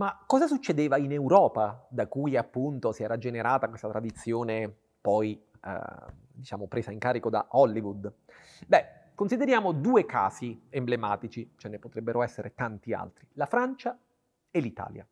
Ma cosa succedeva in Europa da cui appunto si era generata questa tradizione poi eh, diciamo presa in carico da Hollywood? Beh, consideriamo due casi emblematici, ce ne potrebbero essere tanti altri, la Francia e l'Italia.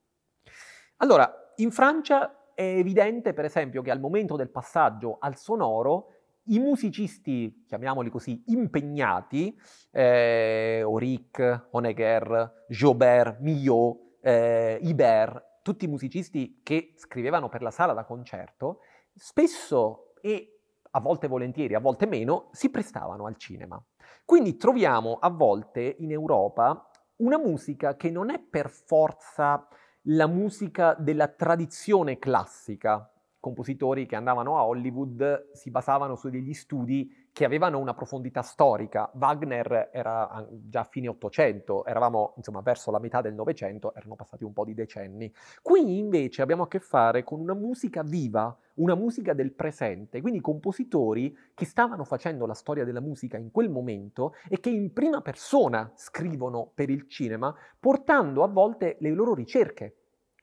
Allora, in Francia è evidente per esempio che al momento del passaggio al sonoro i musicisti, chiamiamoli così, impegnati, eh, Auric, Honegger, Jobert, Millot, eh, Iber, tutti i musicisti che scrivevano per la sala da concerto, spesso e a volte volentieri, a volte meno, si prestavano al cinema. Quindi troviamo a volte in Europa una musica che non è per forza la musica della tradizione classica, compositori che andavano a Hollywood si basavano su degli studi che avevano una profondità storica. Wagner era già a fine 800, eravamo insomma verso la metà del Novecento, erano passati un po' di decenni. Qui invece abbiamo a che fare con una musica viva, una musica del presente, quindi compositori che stavano facendo la storia della musica in quel momento e che in prima persona scrivono per il cinema, portando a volte le loro ricerche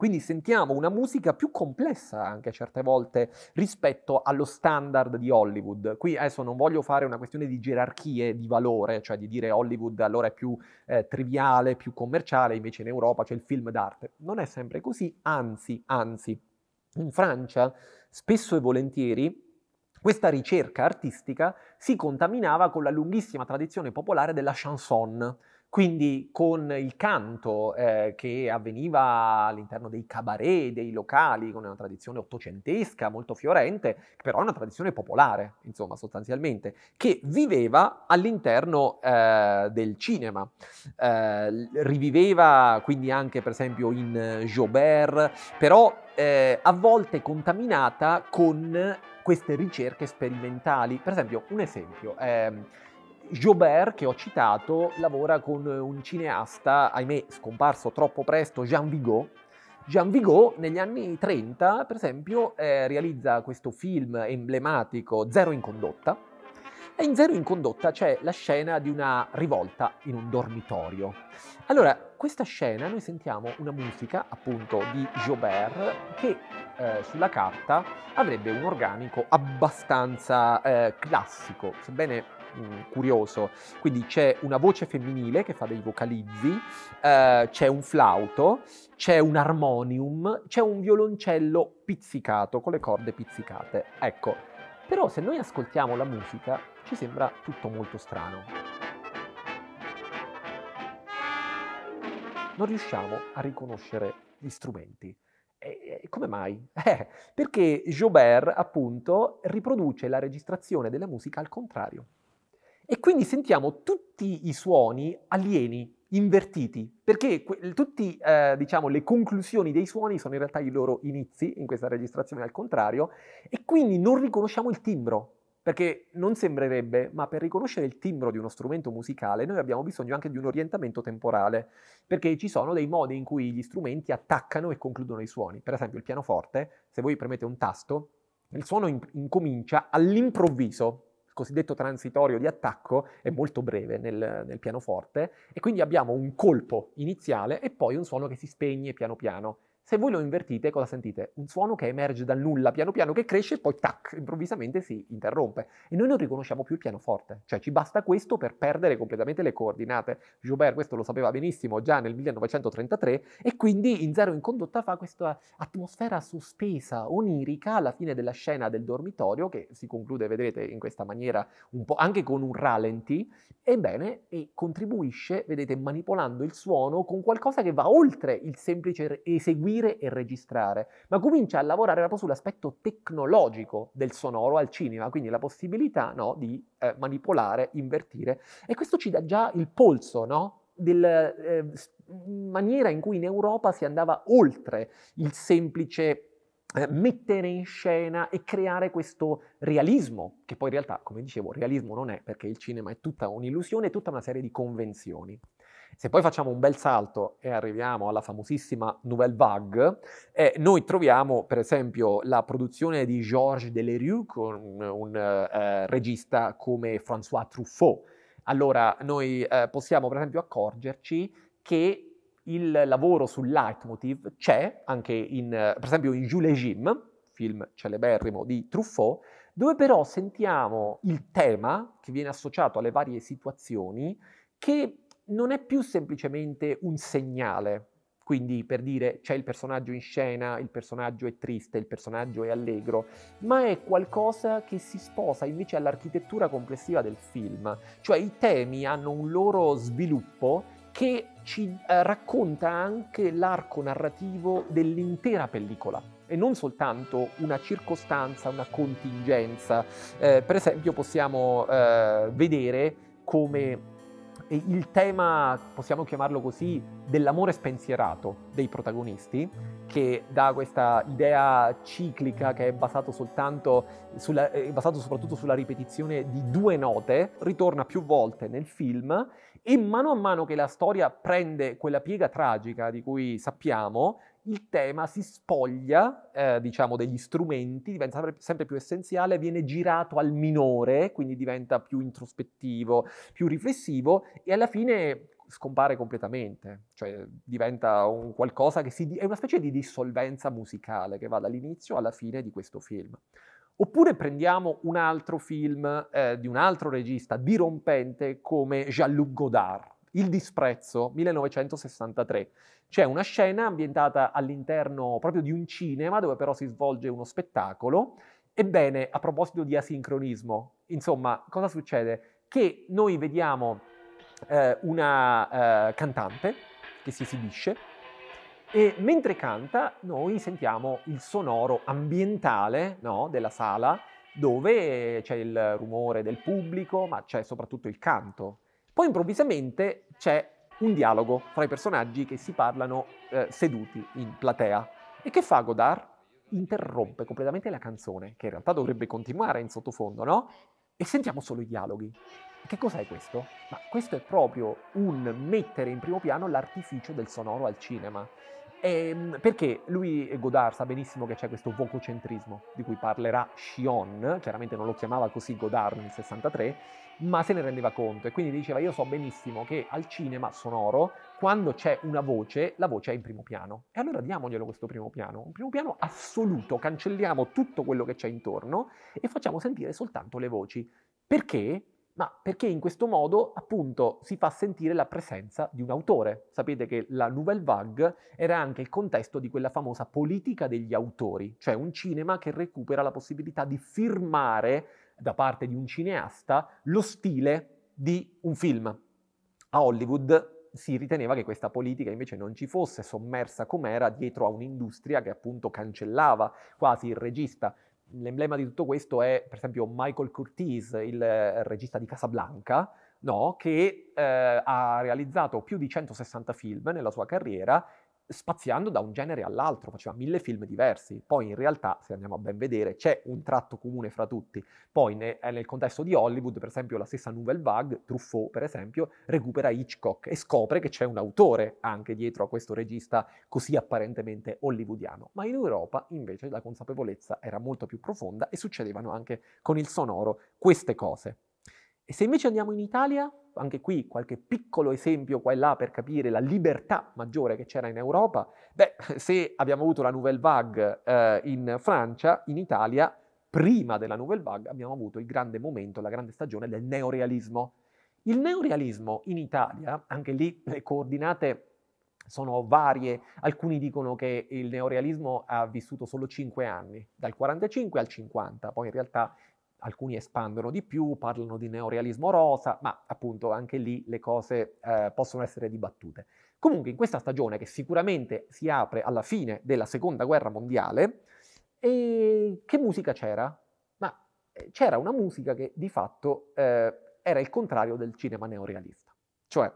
quindi sentiamo una musica più complessa anche certe volte rispetto allo standard di Hollywood. Qui adesso non voglio fare una questione di gerarchie di valore, cioè di dire Hollywood allora è più eh, triviale, più commerciale, invece in Europa c'è il film d'arte. Non è sempre così, anzi, anzi, in Francia spesso e volentieri questa ricerca artistica si contaminava con la lunghissima tradizione popolare della chanson quindi con il canto eh, che avveniva all'interno dei cabaret, dei locali, con una tradizione ottocentesca molto fiorente, però una tradizione popolare, insomma, sostanzialmente, che viveva all'interno eh, del cinema. Eh, riviveva quindi anche, per esempio, in Jobert, però eh, a volte contaminata con queste ricerche sperimentali. Per esempio, un esempio ehm, Jobert, che ho citato, lavora con un cineasta, ahimè scomparso troppo presto, Jean Vigo. Jean Vigo negli anni 30, per esempio, eh, realizza questo film emblematico Zero in condotta. E in Zero in condotta c'è la scena di una rivolta in un dormitorio. Allora, questa scena noi sentiamo una musica, appunto, di Jobert che eh, sulla carta avrebbe un organico abbastanza eh, classico, sebbene mh, mm, curioso. Quindi c'è una voce femminile che fa dei vocalizzi, eh, c'è un flauto, c'è un armonium, c'è un violoncello pizzicato, con le corde pizzicate. Ecco, però se noi ascoltiamo la musica ci sembra tutto molto strano. non riusciamo a riconoscere gli strumenti. come mai? Eh, perché Jobert, appunto, riproduce la registrazione della musica al contrario. E quindi sentiamo tutti i suoni alieni, invertiti, perché que- tutte eh, diciamo, le conclusioni dei suoni sono in realtà i loro inizi, in questa registrazione al contrario, e quindi non riconosciamo il timbro, perché non sembrerebbe, ma per riconoscere il timbro di uno strumento musicale noi abbiamo bisogno anche di un orientamento temporale, perché ci sono dei modi in cui gli strumenti attaccano e concludono i suoni. Per esempio il pianoforte, se voi premete un tasto, il suono in- incomincia all'improvviso, cosiddetto transitorio di attacco è molto breve nel, nel pianoforte e quindi abbiamo un colpo iniziale e poi un suono che si spegne piano piano. Se voi lo invertite, cosa sentite? Un suono che emerge dal nulla, piano piano che cresce e poi tac, improvvisamente si interrompe. E noi non riconosciamo più il pianoforte, cioè ci basta questo per perdere completamente le coordinate. Joubert questo lo sapeva benissimo già nel 1933 e quindi in Zero in condotta fa questa atmosfera sospesa, onirica alla fine della scena del dormitorio che si conclude, vedrete, in questa maniera un po' anche con un ralenti, ebbene, e contribuisce, vedete, manipolando il suono con qualcosa che va oltre il semplice eseguire costruire e registrare, ma comincia a lavorare proprio sull'aspetto tecnologico del sonoro al cinema, quindi la possibilità no, di eh, manipolare, invertire. E questo ci dà già il polso no, della eh, maniera in cui in Europa si andava oltre il semplice eh, mettere in scena e creare questo realismo, che poi in realtà, come dicevo, realismo non è perché il cinema è tutta un'illusione, è tutta una serie di convenzioni. Se poi facciamo un bel salto e arriviamo alla famosissima Nouvelle Vague, eh, noi troviamo per esempio la produzione di Georges Delerue con un eh, eh, regista come François Truffaut. Allora noi eh, possiamo per esempio accorgerci che il lavoro sul leitmotiv c'è anche in, eh, per esempio in Jules et Jim, film celeberrimo di Truffaut, dove però sentiamo il tema che viene associato alle varie situazioni che non è più semplicemente un segnale, quindi per dire c'è il personaggio in scena, il personaggio è triste, il personaggio è allegro, ma è qualcosa che si sposa invece all'architettura complessiva del film, cioè i temi hanno un loro sviluppo che ci eh, racconta anche l'arco narrativo dell'intera pellicola e non soltanto una circostanza, una contingenza. Eh, per esempio possiamo eh, vedere come il tema, possiamo chiamarlo così, dell'amore spensierato dei protagonisti, che da questa idea ciclica che è basato, sulla, è basato soprattutto sulla ripetizione di due note, ritorna più volte nel film e mano a mano che la storia prende quella piega tragica di cui sappiamo, il tema si spoglia, eh, diciamo, degli strumenti, diventa sempre più essenziale, viene girato al minore, quindi diventa più introspettivo, più riflessivo e alla fine scompare completamente, cioè diventa un qualcosa che si, è una specie di dissolvenza musicale che va dall'inizio alla fine di questo film. Oppure prendiamo un altro film eh, di un altro regista dirompente come Jean-Luc Godard il disprezzo, 1963. C'è una scena ambientata all'interno proprio di un cinema dove però si svolge uno spettacolo. Ebbene, a proposito di asincronismo, insomma, cosa succede? Che noi vediamo eh, una eh, cantante che si esibisce e mentre canta noi sentiamo il sonoro ambientale no, della sala dove c'è il rumore del pubblico, ma c'è soprattutto il canto poi improvvisamente c'è un dialogo fra i personaggi che si parlano eh, seduti in platea. E che fa Godard? Interrompe completamente la canzone, che in realtà dovrebbe continuare in sottofondo, no? E sentiamo solo i dialoghi. Che cos'è questo? Ma questo è proprio un mettere in primo piano l'artificio del sonoro al cinema. Ehm, perché lui, Godard, sa benissimo che c'è questo vococentrismo di cui parlerà Sion, chiaramente non lo chiamava così Godard nel 63, ma se ne rendeva conto e quindi diceva io so benissimo che al cinema sonoro quando c'è una voce, la voce è in primo piano. E allora diamoglielo questo primo piano, un primo piano assoluto, cancelliamo tutto quello che c'è intorno e facciamo sentire soltanto le voci. Perché ma perché in questo modo appunto si fa sentire la presenza di un autore. Sapete che la Nouvelle Vague era anche il contesto di quella famosa politica degli autori, cioè un cinema che recupera la possibilità di firmare da parte di un cineasta lo stile di un film. A Hollywood si riteneva che questa politica invece non ci fosse, sommersa com'era dietro a un'industria che appunto cancellava quasi il regista l'emblema di tutto questo è per esempio Michael Curtis, il eh, regista di Casablanca, no? che eh, ha realizzato più di 160 film nella sua carriera spaziando da un genere all'altro, faceva mille film diversi. Poi in realtà, se andiamo a ben vedere, c'è un tratto comune fra tutti. Poi ne, eh, nel contesto di Hollywood, per esempio, la stessa Nouvelle Vague, Truffaut, per esempio, recupera Hitchcock e scopre che c'è un autore anche dietro a questo regista così apparentemente hollywoodiano. Ma in Europa, invece, la consapevolezza era molto più profonda e succedevano anche con il sonoro queste cose. E se invece andiamo in Italia, anche qui qualche piccolo esempio qua e là per capire la libertà maggiore che c'era in Europa, beh, se abbiamo avuto la Nouvelle Vague eh, in Francia, in Italia, prima della Nouvelle Vague abbiamo avuto il grande momento, la grande stagione del neorealismo. Il neorealismo in Italia, anche lì le coordinate sono varie, alcuni dicono che il neorealismo ha vissuto solo 5 anni, dal 45 al 50, poi in realtà alcuni espandono di più, parlano di neorealismo rosa, ma appunto anche lì le cose eh, possono essere dibattute. Comunque in questa stagione che sicuramente si apre alla fine della seconda guerra mondiale, e che musica c'era? Ma eh, c'era una musica che di fatto eh, era il contrario del cinema neorealista. Cioè,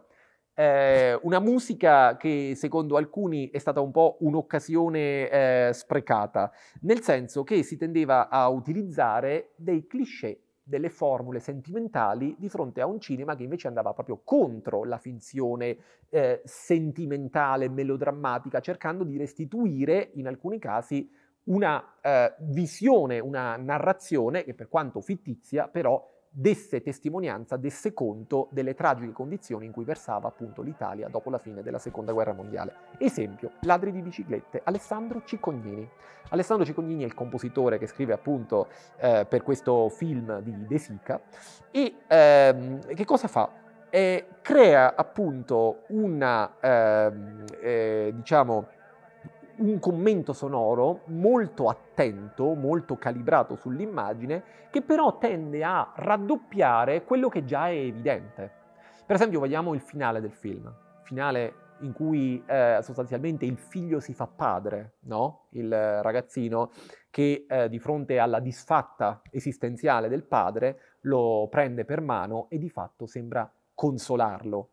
eh, una musica che secondo alcuni è stata un po' un'occasione eh, sprecata, nel senso che si tendeva a utilizzare dei cliché delle formule sentimentali di fronte a un cinema che invece andava proprio contro la finzione eh, sentimentale, melodrammatica, cercando di restituire in alcuni casi una eh, visione, una narrazione che per quanto fittizia però desse testimonianza, desse conto delle tragiche condizioni in cui versava appunto l'Italia dopo la fine della seconda guerra mondiale. Esempio, Ladri di biciclette, Alessandro Cicognini. Alessandro Cicognini è il compositore che scrive appunto eh, per questo film di De Sica e ehm, che cosa fa? Eh, crea appunto una, ehm, eh, diciamo, un commento sonoro molto attento, molto calibrato sull'immagine, che però tende a raddoppiare quello che già è evidente. Per esempio, vediamo il finale del film, finale in cui eh, sostanzialmente il figlio si fa padre, no? il ragazzino che eh, di fronte alla disfatta esistenziale del padre lo prende per mano e di fatto sembra consolarlo.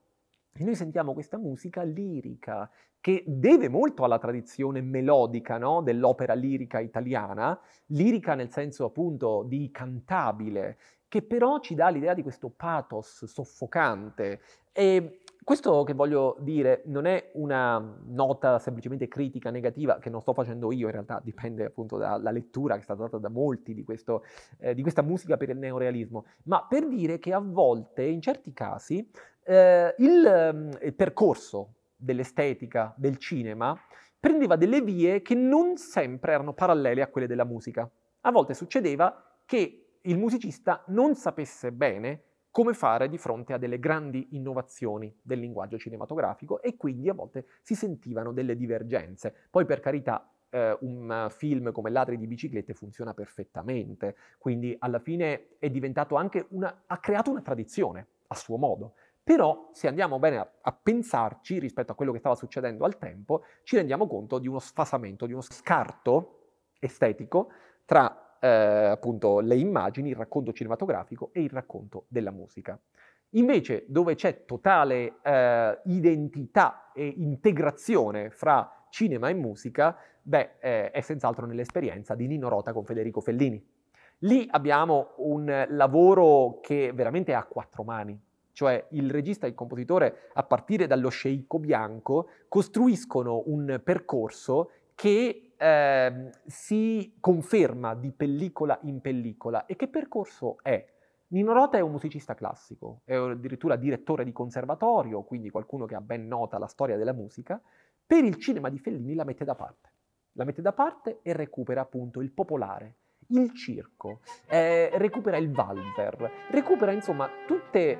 E noi sentiamo questa musica lirica, che deve molto alla tradizione melodica no? dell'opera lirica italiana, lirica nel senso appunto di cantabile, che però ci dà l'idea di questo pathos soffocante. E questo che voglio dire non è una nota semplicemente critica, negativa, che non sto facendo io, in realtà dipende appunto dalla lettura che è stata data da molti di, questo, eh, di questa musica per il neorealismo, ma per dire che a volte, in certi casi, eh, il, mm, il percorso dell'estetica, del cinema, prendeva delle vie che non sempre erano parallele a quelle della musica. A volte succedeva che il musicista non sapesse bene come fare di fronte a delle grandi innovazioni del linguaggio cinematografico e quindi a volte si sentivano delle divergenze. Poi per carità eh, un film come Ladri di biciclette funziona perfettamente, quindi alla fine è diventato anche una, ha creato una tradizione a suo modo. Però se andiamo bene a, a, pensarci rispetto a quello che stava succedendo al tempo, ci rendiamo conto di uno sfasamento, di uno scarto estetico tra eh, appunto le immagini, il racconto cinematografico e il racconto della musica. Invece dove c'è totale eh, identità e integrazione fra cinema e musica, beh, eh, è senz'altro nell'esperienza di Nino Rota con Federico Fellini. Lì abbiamo un lavoro che veramente ha quattro mani, cioè il regista e il compositore a partire dallo sceicco bianco, costruiscono un percorso che eh, si conferma di pellicola in pellicola. E che percorso è? Nino Rota è un musicista classico, è addirittura direttore di conservatorio, quindi qualcuno che ha ben nota la storia della musica, per il cinema di Fellini la mette da parte. La mette da parte e recupera appunto il popolare, il circo, eh, recupera il valver, recupera insomma tutte eh,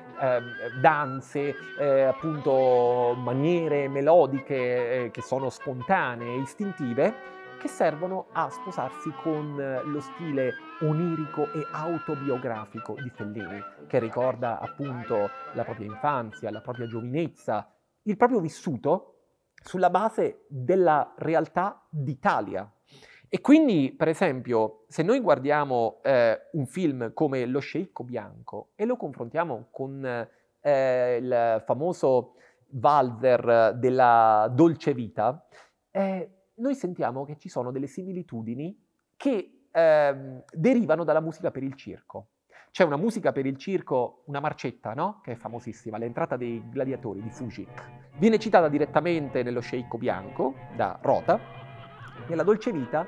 danze, eh, appunto maniere melodiche eh, che sono spontanee, istintive, che servono a sposarsi con eh, lo stile onirico e autobiografico di Fellini, che ricorda appunto la propria infanzia, la propria giovinezza, il proprio vissuto sulla base della realtà d'Italia. E quindi, per esempio, se noi guardiamo eh, un film come Lo sceicco bianco e lo confrontiamo con eh, il famoso Walder della Dolce Vita, eh, noi sentiamo che ci sono delle similitudini che ehm, derivano dalla musica per il circo. C'è una musica per il circo, una marcetta, no? Che è famosissima, l'entrata dei gladiatori di Fujik. Viene citata direttamente nello sceicco bianco da Rota nella dolce vita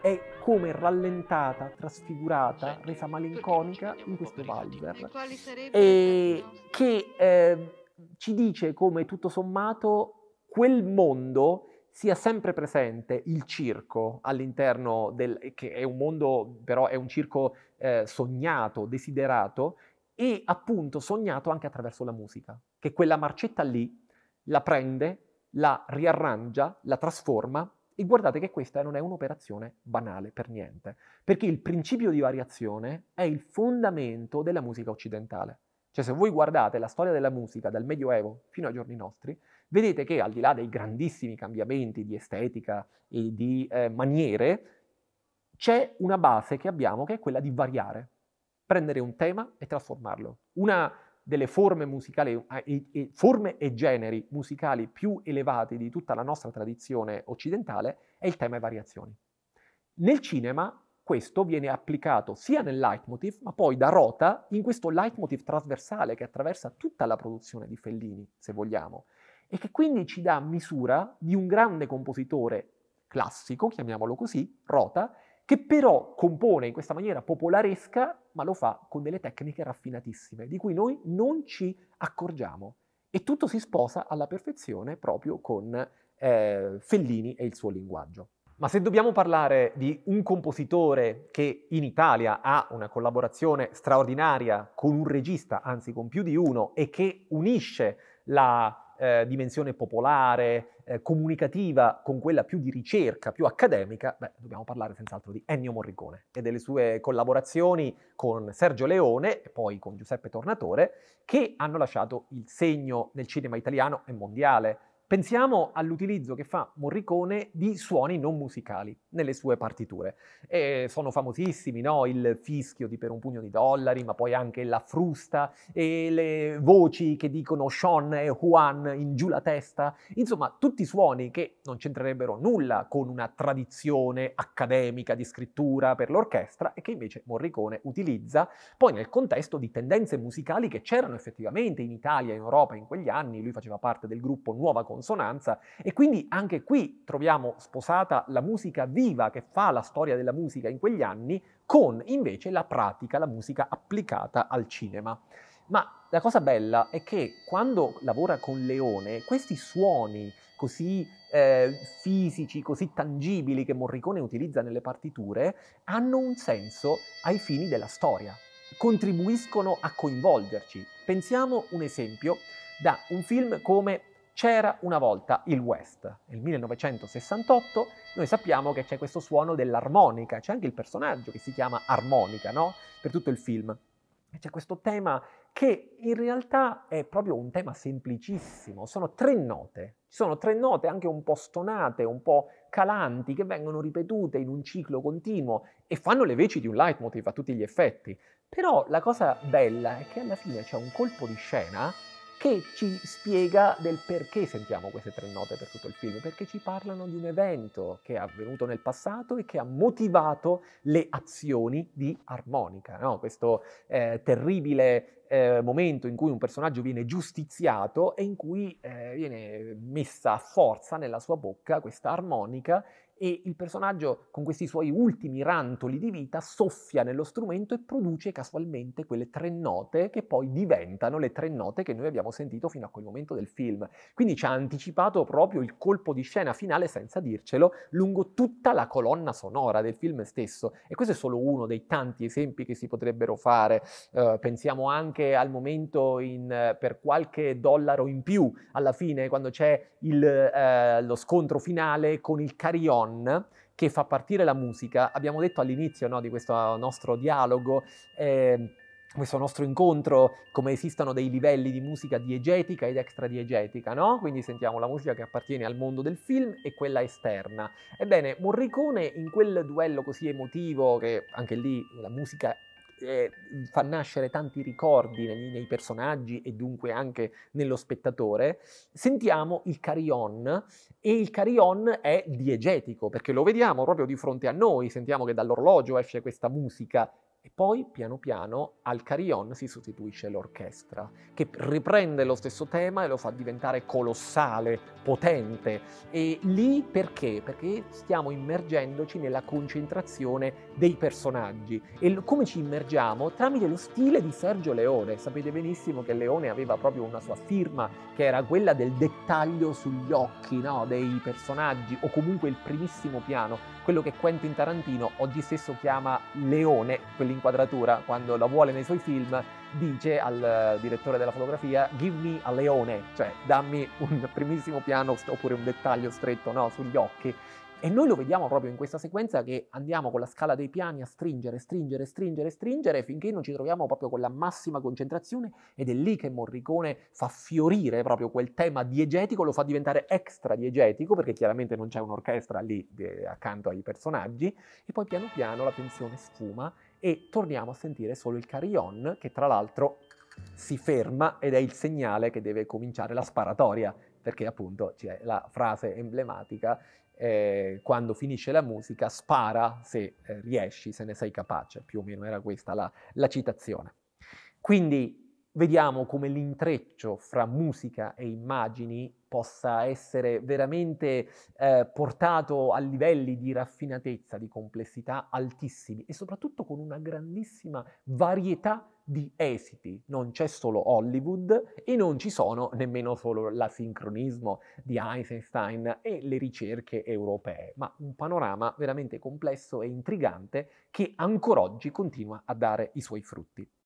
è come rallentata, trasfigurata, cioè, resa malinconica in questo Walzer, e che eh, ci dice come tutto sommato quel mondo sia sempre presente il circo all'interno del che è un mondo però è un circo eh, sognato, desiderato e appunto sognato anche attraverso la musica, che quella marcetta lì la prende, la riarrangia, la trasforma e guardate che questa non è un'operazione banale per niente, perché il principio di variazione è il fondamento della musica occidentale. Cioè se voi guardate la storia della musica dal Medioevo fino ai giorni nostri, vedete che al di là dei grandissimi cambiamenti di estetica e di eh, maniere, c'è una base che abbiamo che è quella di variare, prendere un tema e trasformarlo. Una delle forme musicali, eh, forme e generi musicali più elevati di tutta la nostra tradizione occidentale è il tema variazioni. Nel cinema questo viene applicato sia nel leitmotiv, ma poi da rota in questo leitmotiv trasversale che attraversa tutta la produzione di Fellini, se vogliamo, e che quindi ci dà misura di un grande compositore classico, chiamiamolo così, rota, che però compone in questa maniera popolaresca, ma lo fa con delle tecniche raffinatissime, di cui noi non ci accorgiamo. E tutto si sposa alla perfezione proprio con eh, Fellini e il suo linguaggio. Ma se dobbiamo parlare di un compositore che in Italia ha una collaborazione straordinaria con un regista, anzi con più di uno, e che unisce la eh, dimensione popolare, eh, comunicativa, con quella più di ricerca, più accademica, beh, dobbiamo parlare senz'altro di Ennio Morricone e delle sue collaborazioni con Sergio Leone e poi con Giuseppe Tornatore, che hanno lasciato il segno nel cinema italiano e mondiale. Pensiamo all'utilizzo che fa Morricone di suoni non musicali nelle sue partiture. E sono famosissimi, no? Il fischio di Per un pugno di dollari, ma poi anche la frusta e le voci che dicono Sean e Juan in giù la testa. Insomma, tutti suoni che non c'entrerebbero nulla con una tradizione accademica di scrittura per l'orchestra e che invece Morricone utilizza poi nel contesto di tendenze musicali che c'erano effettivamente in Italia, in Europa in quegli anni. Lui faceva parte del gruppo Nuova Condizione consonanza e quindi anche qui troviamo sposata la musica viva che fa la storia della musica in quegli anni con invece la pratica, la musica applicata al cinema. Ma la cosa bella è che quando lavora con Leone, questi suoni così eh, fisici, così tangibili che Morricone utilizza nelle partiture, hanno un senso ai fini della storia, contribuiscono a coinvolgerci. Pensiamo un esempio da un film come c'era una volta il West, nel 1968 noi sappiamo che c'è questo suono dell'armonica, c'è anche il personaggio che si chiama Armonica, no? Per tutto il film. c'è questo tema che in realtà è proprio un tema semplicissimo, sono tre note, ci sono tre note anche un po' stonate, un po' calanti, che vengono ripetute in un ciclo continuo e fanno le veci di un leitmotiv a tutti gli effetti. Però la cosa bella è che alla fine c'è un colpo di scena che ci spiega del perché sentiamo queste tre note per tutto il film, perché ci parlano di un evento che è avvenuto nel passato e che ha motivato le azioni di armonica, no? questo eh, terribile eh, momento in cui un personaggio viene giustiziato e in cui eh, viene messa a forza nella sua bocca questa armonica e il personaggio con questi suoi ultimi rantoli di vita soffia nello strumento e produce casualmente quelle tre note che poi diventano le tre note che noi abbiamo sentito fino a quel momento del film. Quindi ci ha anticipato proprio il colpo di scena finale senza dircelo lungo tutta la colonna sonora del film stesso e questo è solo uno dei tanti esempi che si potrebbero fare. Uh, pensiamo anche al momento in, uh, per qualche dollaro in più alla fine quando c'è il, uh, lo scontro finale con il carillon John che fa partire la musica. Abbiamo detto all'inizio no, di questo eh, nostro dialogo. Eh, questo nostro incontro, come esistono dei livelli di musica diegetica ed extradiegetica, no? Quindi sentiamo la musica che appartiene al mondo del film e quella esterna. Ebbene, Morricone in quel duello così emotivo, che anche lì la musica eh, fa nascere tanti ricordi nei, nei, personaggi e dunque anche nello spettatore, sentiamo il carion e il carion è diegetico perché lo vediamo proprio di fronte a noi, sentiamo che dall'orologio esce questa musica e poi piano piano al carillon si sostituisce l'orchestra, che riprende lo stesso tema e lo fa diventare colossale, potente. E lì perché? Perché stiamo immergendoci nella concentrazione dei personaggi. E come ci immergiamo? Tramite lo stile di Sergio Leone. Sapete benissimo che Leone aveva proprio una sua firma, che era quella del dettaglio sugli occhi no? dei personaggi, o comunque il primissimo piano, quello che Quentin Tarantino oggi stesso chiama Leone, quell'inglese un'inquadratura, quando la vuole nei suoi film, dice al eh, direttore della fotografia give me a leone, cioè dammi un primissimo piano oppure un dettaglio stretto no, sugli occhi. E noi lo vediamo proprio in questa sequenza che andiamo con la scala dei piani a stringere, stringere, stringere, stringere finché non ci troviamo proprio con la massima concentrazione ed è lì che Morricone fa fiorire proprio quel tema diegetico, lo fa diventare extra diegetico perché chiaramente non c'è un'orchestra lì eh, accanto ai personaggi e poi piano piano la tensione sfuma e torniamo a sentire solo il carillon che tra l'altro si ferma ed è il segnale che deve cominciare la sparatoria perché appunto c'è la frase emblematica eh, quando finisce la musica spara se eh, riesci, se ne sei capace, più o meno era questa la, la citazione. Quindi vediamo come l'intreccio fra musica e immagini possa essere veramente eh, portato a livelli di raffinatezza, di complessità altissimi e soprattutto con una grandissima varietà di esiti. Non c'è solo Hollywood e non ci sono nemmeno solo l'asincronismo di Einstein e le ricerche europee, ma un panorama veramente complesso e intrigante che ancora oggi continua a dare i suoi frutti.